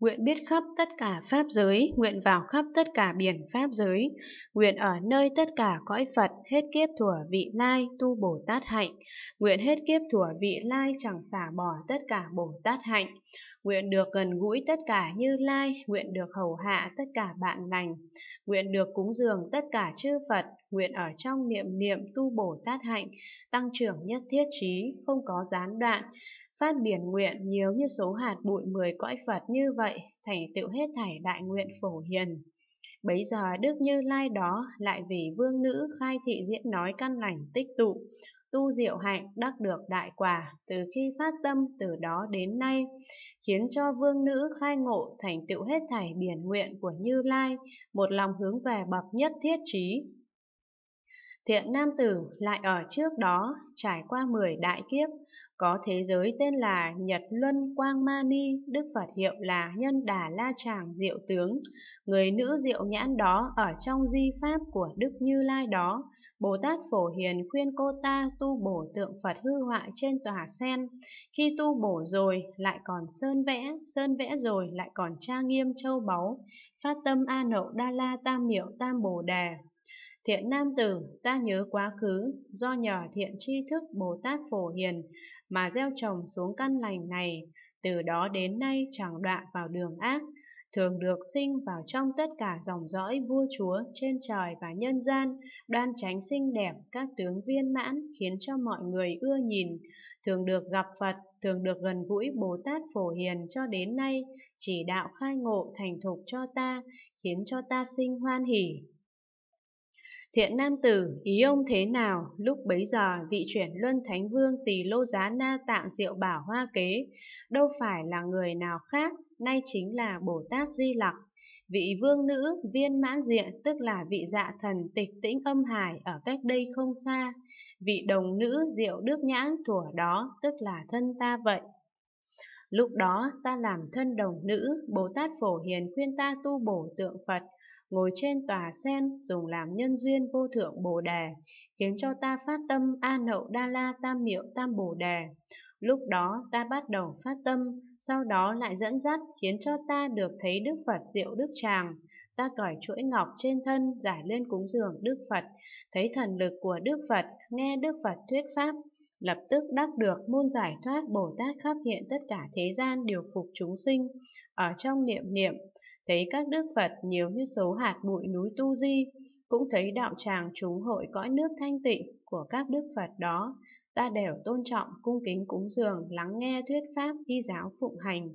Nguyện biết khắp tất cả Pháp giới, nguyện vào khắp tất cả biển Pháp giới, nguyện ở nơi tất cả cõi Phật, hết kiếp thủa vị lai tu Bồ Tát hạnh, nguyện hết kiếp thủa vị lai chẳng xả bỏ tất cả Bồ Tát hạnh, nguyện được gần gũi tất cả như lai, nguyện được hầu hạ tất cả bạn lành, nguyện được cúng dường tất cả chư Phật, nguyện ở trong niệm niệm tu bổ tát hạnh, tăng trưởng nhất thiết trí, không có gián đoạn, phát biển nguyện nhiều như số hạt bụi mười cõi Phật như vậy, thành tựu hết thảy đại nguyện phổ hiền. Bấy giờ Đức Như Lai đó lại vì vương nữ khai thị diễn nói căn lành tích tụ, tu diệu hạnh đắc được đại quả từ khi phát tâm từ đó đến nay, khiến cho vương nữ khai ngộ thành tựu hết thảy biển nguyện của Như Lai, một lòng hướng về bậc nhất thiết trí, Thiện nam tử lại ở trước đó trải qua 10 đại kiếp, có thế giới tên là Nhật Luân Quang Ma Ni, Đức Phật hiệu là Nhân Đà La Tràng Diệu Tướng. Người nữ diệu nhãn đó ở trong di pháp của Đức Như Lai đó, Bồ Tát Phổ Hiền khuyên cô ta tu bổ tượng Phật hư họa trên tòa sen. Khi tu bổ rồi lại còn sơn vẽ, sơn vẽ rồi lại còn tra nghiêm châu báu, phát tâm A Nậu Đa La Tam Miệu Tam Bồ Đề, Thiện nam tử, ta nhớ quá khứ, do nhờ thiện tri thức Bồ Tát Phổ Hiền mà gieo trồng xuống căn lành này, từ đó đến nay chẳng đọa vào đường ác, thường được sinh vào trong tất cả dòng dõi vua chúa trên trời và nhân gian, đoan tránh xinh đẹp, các tướng viên mãn khiến cho mọi người ưa nhìn, thường được gặp Phật, thường được gần gũi Bồ Tát Phổ Hiền cho đến nay, chỉ đạo khai ngộ thành thục cho ta, khiến cho ta sinh hoan hỷ, Thiện nam tử, ý ông thế nào? Lúc bấy giờ, vị chuyển luân thánh vương tỳ lô giá na tạng diệu bảo hoa kế, đâu phải là người nào khác, nay chính là Bồ Tát Di Lặc. Vị vương nữ viên mãn diện tức là vị dạ thần tịch tĩnh âm hải ở cách đây không xa. Vị đồng nữ diệu đức nhãn thủa đó tức là thân ta vậy. Lúc đó ta làm thân đồng nữ, Bồ Tát Phổ Hiền khuyên ta tu bổ tượng Phật, ngồi trên tòa sen, dùng làm nhân duyên vô thượng Bồ Đề, khiến cho ta phát tâm A Nậu Đa La Tam Miệu Tam Bồ Đề. Lúc đó ta bắt đầu phát tâm, sau đó lại dẫn dắt khiến cho ta được thấy Đức Phật diệu Đức Tràng. Ta cởi chuỗi ngọc trên thân giải lên cúng dường Đức Phật, thấy thần lực của Đức Phật, nghe Đức Phật thuyết pháp, lập tức đắc được môn giải thoát Bồ Tát khắp hiện tất cả thế gian điều phục chúng sinh, ở trong niệm niệm, thấy các đức Phật nhiều như số hạt bụi núi Tu Di, cũng thấy đạo tràng chúng hội cõi nước thanh tịnh của các đức Phật đó, ta đều tôn trọng, cung kính cúng dường, lắng nghe thuyết pháp, y giáo phụng hành.